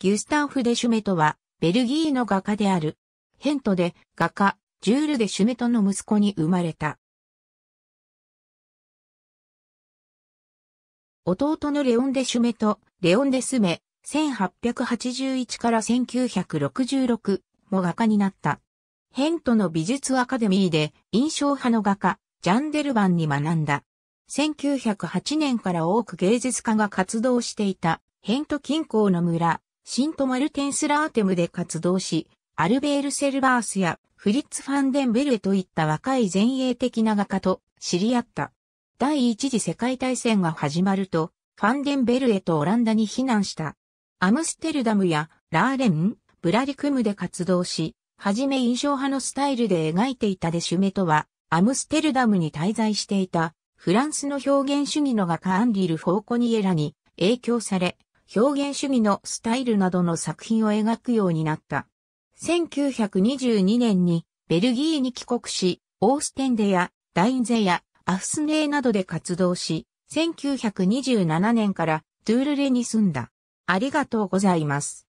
ギュスターフ・デ・シュメトは、ベルギーの画家である。ヘントで、画家、ジュール・デ・シュメトの息子に生まれた。弟のレオン・デ・シュメト、レオン・デ・スメ、1881から1966も画家になった。ヘントの美術アカデミーで印象派の画家、ジャンデルバンに学んだ。1908年から多く芸術家が活動していた、ヘント近郊の村、シントマルテンスラーテムで活動し、アルベール・セルバースやフリッツ・ファンデンベルエといった若い前衛的な画家と知り合った。第一次世界大戦が始まると、ファンデンベルエとオランダに避難した。アムステルダムやラーレン、ブラリクムで活動し、はじめ印象派のスタイルで描いていたデシュメとは、アムステルダムに滞在していた、フランスの表現主義の画家アンリル・フォーコニエラに影響され、表現主義のスタイルなどの作品を描くようになった。1922年にベルギーに帰国し、オーステンデやダインゼやアフスネーなどで活動し、1927年からトゥールレに住んだ。ありがとうございます。